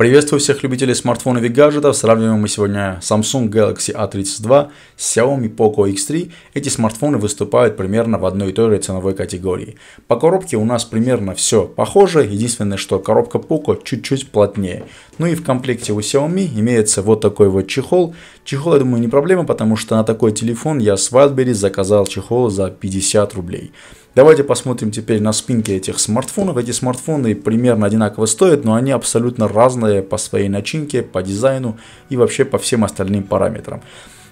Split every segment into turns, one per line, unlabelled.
Приветствую всех любителей смартфонов и гаджетов. Сравниваем мы сегодня Samsung Galaxy A32 с Xiaomi Poco X3. Эти смартфоны выступают примерно в одной и той же ценовой категории. По коробке у нас примерно все похоже. Единственное, что коробка Poco чуть-чуть плотнее. Ну и в комплекте у Xiaomi имеется вот такой вот чехол. Чехол, я думаю, не проблема, потому что на такой телефон я с Wildberries заказал чехол за 50 рублей. Давайте посмотрим теперь на спинки этих смартфонов. Эти смартфоны примерно одинаково стоят, но они абсолютно разные по своей начинке, по дизайну и вообще по всем остальным параметрам.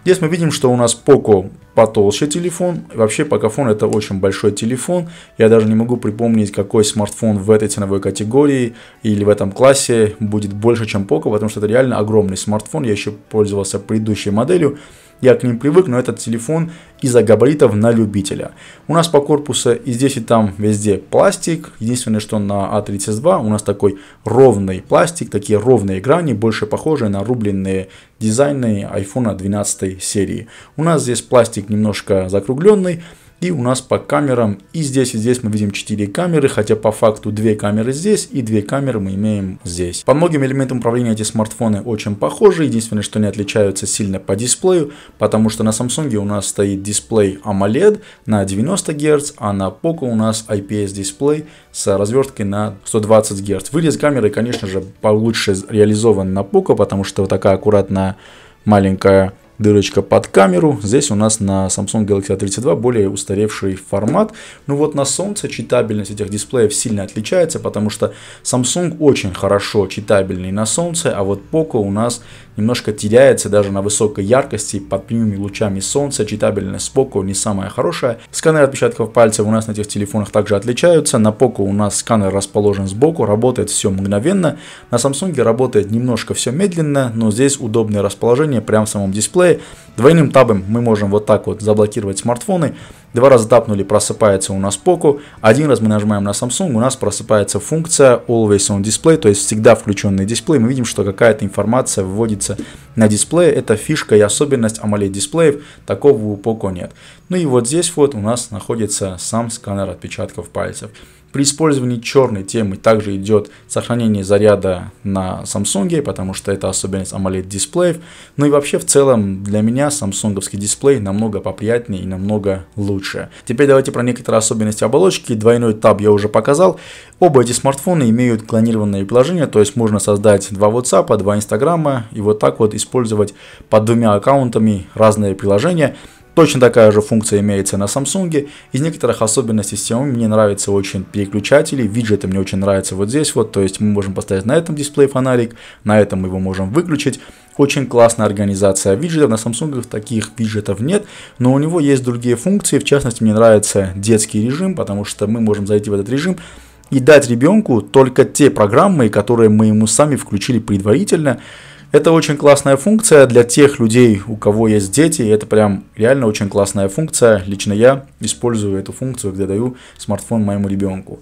Здесь мы видим, что у нас Poco потолще телефон. Вообще Pocophone это очень большой телефон. Я даже не могу припомнить, какой смартфон в этой ценовой категории или в этом классе будет больше, чем Poco, потому что это реально огромный смартфон. Я еще пользовался предыдущей моделью. Я к ним привык, но этот телефон из-за габаритов на любителя. У нас по корпусу и здесь и там везде пластик. Единственное, что на А32 у нас такой ровный пластик, такие ровные грани, больше похожие на рубленные дизайны iPhone 12 серии. У нас здесь пластик немножко закругленный, и у нас по камерам и здесь, и здесь мы видим 4 камеры, хотя по факту 2 камеры здесь и 2 камеры мы имеем здесь. По многим элементам управления эти смартфоны очень похожи, единственное, что они отличаются сильно по дисплею, потому что на Samsung у нас стоит дисплей AMOLED на 90 Гц, а на Poco у нас IPS дисплей с разверткой на 120 Гц. Вырез камеры, конечно же, получше реализован на Poco, потому что вот такая аккуратная маленькая дырочка под камеру. Здесь у нас на Samsung Galaxy A32 более устаревший формат. Ну вот на солнце читабельность этих дисплеев сильно отличается, потому что Samsung очень хорошо читабельный на солнце, а вот Poco у нас немножко теряется даже на высокой яркости, под прямыми лучами солнца, читабельность Poco не самая хорошая. Сканеры отпечатков пальцев у нас на этих телефонах также отличаются, на Poco у нас сканер расположен сбоку, работает все мгновенно, на Samsung работает немножко все медленно, но здесь удобное расположение прямо в самом дисплее. Двойным табом мы можем вот так вот заблокировать смартфоны, Два раза тапнули, просыпается у нас Poco. Один раз мы нажимаем на Samsung, у нас просыпается функция Always on Display, то есть всегда включенный дисплей. Мы видим, что какая-то информация вводится находится на дисплее. Это фишка и особенность AMOLED-дисплеев, такого у POCO нет. Ну и вот здесь вот у нас находится сам сканер отпечатков пальцев. При использовании черной темы также идет сохранение заряда на Samsung, потому что это особенность AMOLED дисплеев. Ну и вообще в целом для меня самсунговский дисплей намного поприятнее и намного лучше. Теперь давайте про некоторые особенности оболочки. Двойной таб я уже показал. Оба эти смартфона имеют клонированные приложения, то есть можно создать два WhatsApp, два Instagram и вот так вот использовать под двумя аккаунтами разные приложения. Точно такая же функция имеется на Samsung. Из некоторых особенностей системы мне нравятся очень переключатели, виджеты мне очень нравятся вот здесь вот, то есть мы можем поставить на этом дисплей фонарик, на этом мы его можем выключить. Очень классная организация виджетов, на Samsung таких виджетов нет, но у него есть другие функции, в частности мне нравится детский режим, потому что мы можем зайти в этот режим, и дать ребенку только те программы, которые мы ему сами включили предварительно, это очень классная функция для тех людей, у кого есть дети, это прям реально очень классная функция. Лично я использую эту функцию, когда даю смартфон моему ребенку.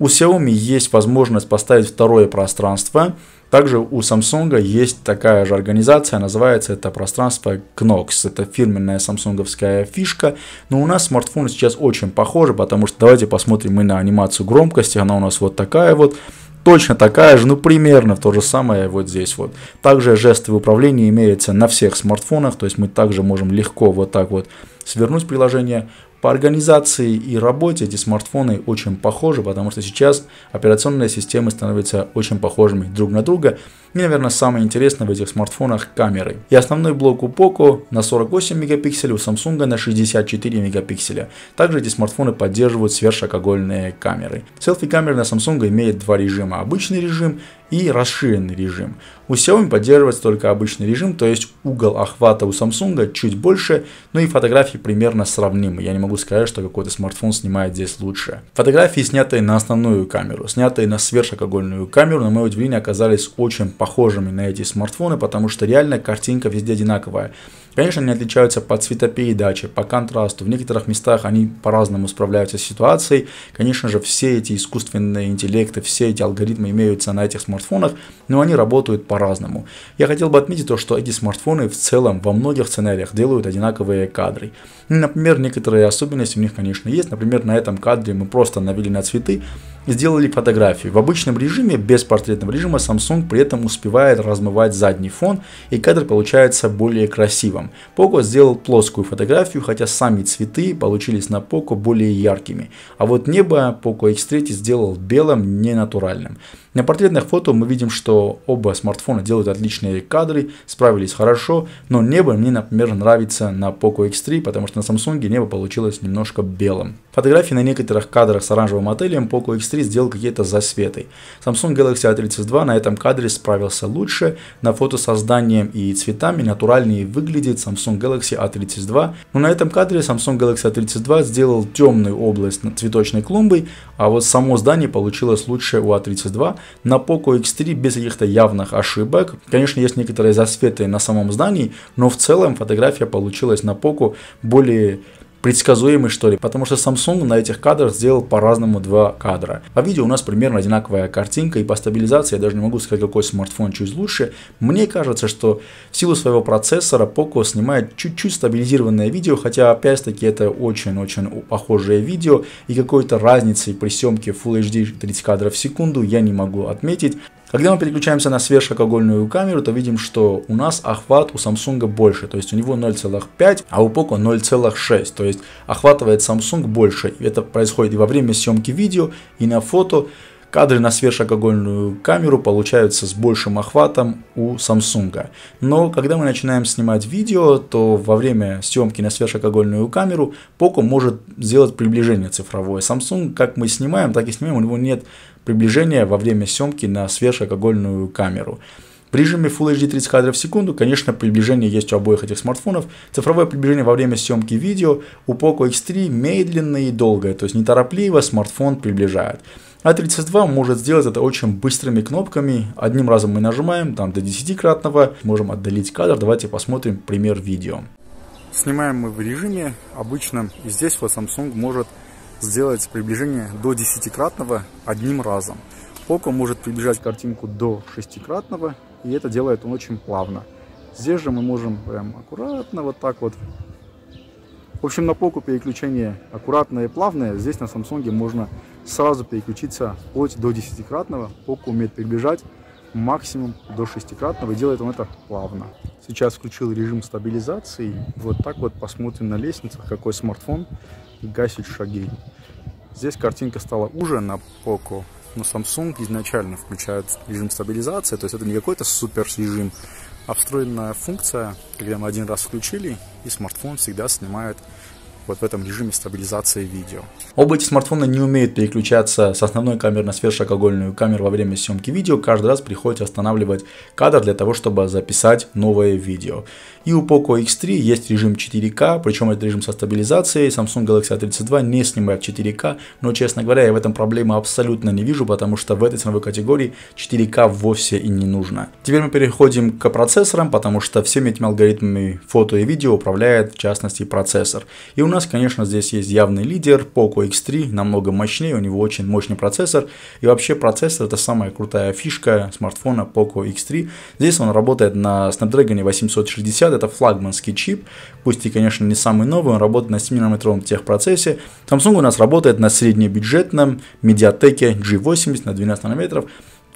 У Xiaomi есть возможность поставить второе пространство. Также у Samsung есть такая же организация, называется это пространство Knox. Это фирменная самсунговская фишка, но у нас смартфон сейчас очень похож, потому что давайте посмотрим мы на анимацию громкости, она у нас вот такая вот точно такая же, ну примерно то же самое вот здесь вот. Также жесты в управлении имеются на всех смартфонах, то есть мы также можем легко вот так вот свернуть приложение. По организации и работе эти смартфоны очень похожи, потому что сейчас операционные системы становятся очень похожими друг на друга и, наверное, самое интересное в этих смартфонах – камеры. И основной блок у Poco на 48 мегапикселей, у Samsung на 64 мегапикселя. Также эти смартфоны поддерживают свершокогольные камеры. Селфи-камера на Samsung имеет два режима – обычный режим и расширенный режим. У Xiaomi поддерживается только обычный режим, то есть угол охвата у Samsung чуть больше, но и фотографии примерно сравнимы. Я не могу сказать, что какой-то смартфон снимает здесь лучше. Фотографии, снятые на основную камеру, снятые на свершокогольную камеру, на мое удивление, оказались очень похожими на эти смартфоны, потому что реально картинка везде одинаковая. Конечно, они отличаются по цветопередаче, по контрасту. В некоторых местах они по-разному справляются с ситуацией. Конечно же, все эти искусственные интеллекты, все эти алгоритмы имеются на этих смартфонах, но они работают по-разному. Я хотел бы отметить то, что эти смартфоны в целом во многих сценариях делают одинаковые кадры. Например, некоторые особенности у них, конечно, есть. Например, на этом кадре мы просто навели на цветы, сделали фотографию В обычном режиме, без портретного режима, Samsung при этом успевает размывать задний фон, и кадр получается более красивым. Poco сделал плоскую фотографию, хотя сами цветы получились на Poco более яркими. А вот небо Poco X3 сделал белым, ненатуральным. На портретных фото мы видим, что оба смартфона делают отличные кадры, справились хорошо, но небо мне, например, нравится на Poco X3, потому что на Samsung небо получилось немножко белым. Фотографии на некоторых кадрах с оранжевым отелем Poco X3 сделал какие-то засветы. Samsung Galaxy A32 на этом кадре справился лучше, на фото со зданием и цветами натуральнее выглядит Samsung Galaxy A32, но на этом кадре Samsung Galaxy A32 сделал темную область над цветочной клумбой, а вот само здание получилось лучше у A32, на Poco X3 без каких-то явных ошибок. Конечно, есть некоторые засветы на самом здании, но в целом фотография получилась на Poco более предсказуемый, что ли, потому что Samsung на этих кадрах сделал по-разному два кадра. По видео у нас примерно одинаковая картинка, и по стабилизации я даже не могу сказать, какой смартфон чуть лучше. Мне кажется, что в силу своего процессора Poco снимает чуть-чуть стабилизированное видео, хотя опять-таки это очень-очень похожее видео, и какой-то разницы при съемке Full HD 30 кадров в секунду я не могу отметить. Когда мы переключаемся на сверхширокоугольную камеру, то видим, что у нас охват у Samsung больше, то есть у него 0,5, а у Poco 0,6, то есть охватывает Samsung больше. Это происходит и во время съемки видео, и на фото, Кадры на сверхширокоугольную камеру получаются с большим охватом у Samsung. Но когда мы начинаем снимать видео, то во время съемки на сверхширокоугольную камеру Poco может сделать приближение цифровое. Samsung, как мы снимаем, так и снимаем, у него нет приближения во время съемки на сверхширокоугольную камеру. При режиме Full HD 30 кадров в секунду, конечно, приближение есть у обоих этих смартфонов. Цифровое приближение во время съемки видео у Poco X3 медленно и долгое, то есть неторопливо смартфон приближает. А 32 может сделать это очень быстрыми кнопками. Одним разом мы нажимаем, там до 10-кратного. Можем отдалить кадр. Давайте посмотрим пример видео. Снимаем мы в режиме обычном. И здесь вот Samsung может сделать приближение до 10-кратного одним разом. Poco может приближать картинку до 6-кратного. И это делает он очень плавно. Здесь же мы можем прям аккуратно вот так вот в общем, на полку переключение аккуратное и плавное. Здесь на Samsung можно сразу переключиться вплоть до 10-кратного. Полка умеет перебежать максимум до 6-кратного, и делает он это плавно. Сейчас включил режим стабилизации. Вот так вот посмотрим на лестницах, какой смартфон гасит шаги. Здесь картинка стала уже на Poco но ну, Samsung изначально включает режим стабилизации, то есть это не какой-то супер режим, а встроенная функция, когда мы один раз включили, и смартфон всегда снимает вот в этом режиме стабилизации видео. Оба эти смартфона не умеют переключаться с основной камеры на сверхширокоугольную камеру во время съемки видео, каждый раз приходится останавливать кадр для того, чтобы записать новое видео. И у Poco X3 есть режим 4К, причем этот режим со стабилизацией, Samsung Galaxy A32 не снимает 4К, но, честно говоря, я в этом проблемы абсолютно не вижу, потому что в этой ценовой категории 4К вовсе и не нужно. Теперь мы переходим к процессорам, потому что всеми этими алгоритмами фото и видео управляет, в частности, процессор. И у нас нас, конечно, здесь есть явный лидер, Poco X3, намного мощнее, у него очень мощный процессор. И вообще процессор это самая крутая фишка смартфона Poco X3. Здесь он работает на Snapdragon 860, это флагманский чип, пусть и, конечно, не самый новый, он работает на 7-нанометровом техпроцессе. Samsung у нас работает на среднебюджетном Mediatek G80 на 12 нанометров.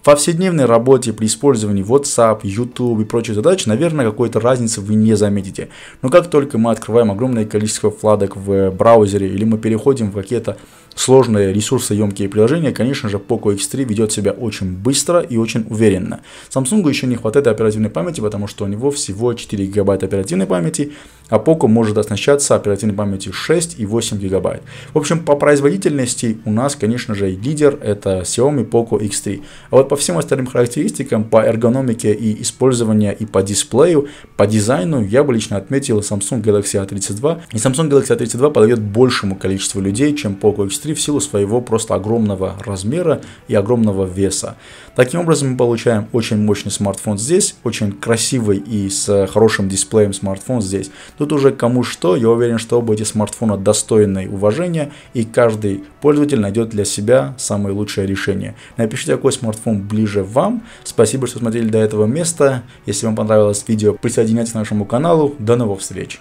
Во вседневной работе при использовании WhatsApp, YouTube и прочих задач, наверное, какой-то разницы вы не заметите. Но как только мы открываем огромное количество вкладок в браузере или мы переходим в какие-то сложные ресурсоемкие приложения, конечно же, Poco X3 ведет себя очень быстро и очень уверенно. Samsung еще не хватает оперативной памяти, потому что у него всего 4 гигабайта оперативной памяти, а Poco может оснащаться оперативной памятью 6 и 8 гигабайт. В общем, по производительности у нас, конечно же, лидер это Xiaomi Poco X3. А вот по по всем остальным характеристикам, по эргономике и использованию, и по дисплею, по дизайну, я бы лично отметил Samsung Galaxy A32. И Samsung Galaxy A32 подойдет большему количеству людей, чем Poco X3 в силу своего просто огромного размера и огромного веса. Таким образом, мы получаем очень мощный смартфон здесь, очень красивый и с хорошим дисплеем смартфон здесь. Тут уже кому что, я уверен, что оба эти смартфона достойны уважения, и каждый пользователь найдет для себя самое лучшее решение. Напишите, какой смартфон ближе вам. Спасибо, что смотрели до этого места. Если вам понравилось видео, присоединяйтесь к нашему каналу. До новых встреч!